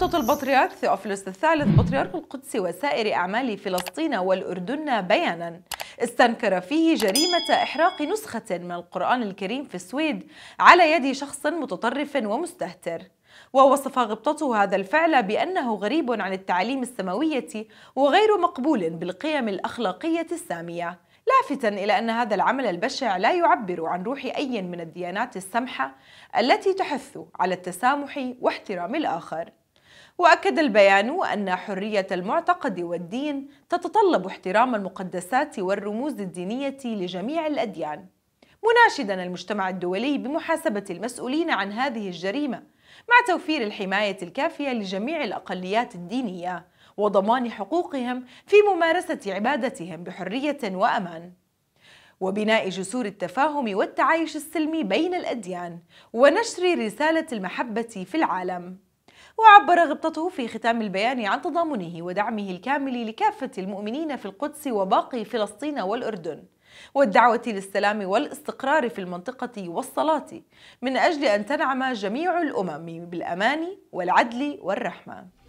يخطط البطريرك ثيوفيلوس الثالث بطريرك القدس وسائر أعمال فلسطين والأردن بيانا استنكر فيه جريمة إحراق نسخة من القرآن الكريم في السويد على يد شخص متطرف ومستهتر ووصف غبطته هذا الفعل بأنه غريب عن التعاليم السماوية وغير مقبول بالقيم الأخلاقية السامية لافتا الى ان هذا العمل البشع لا يعبر عن روح اي من الديانات السمحه التي تحث على التسامح واحترام الاخر واكد البيان ان حريه المعتقد والدين تتطلب احترام المقدسات والرموز الدينيه لجميع الاديان مناشدا المجتمع الدولي بمحاسبه المسؤولين عن هذه الجريمه مع توفير الحمايه الكافيه لجميع الاقليات الدينيه وضمان حقوقهم في ممارسه عبادتهم بحريه وامان وبناء جسور التفاهم والتعايش السلمي بين الاديان ونشر رساله المحبه في العالم وعبر غبطته في ختام البيان عن تضامنه ودعمه الكامل لكافة المؤمنين في القدس وباقي فلسطين والأردن والدعوة للسلام والاستقرار في المنطقة والصلاة من أجل أن تنعم جميع الأمم بالأمان والعدل والرحمة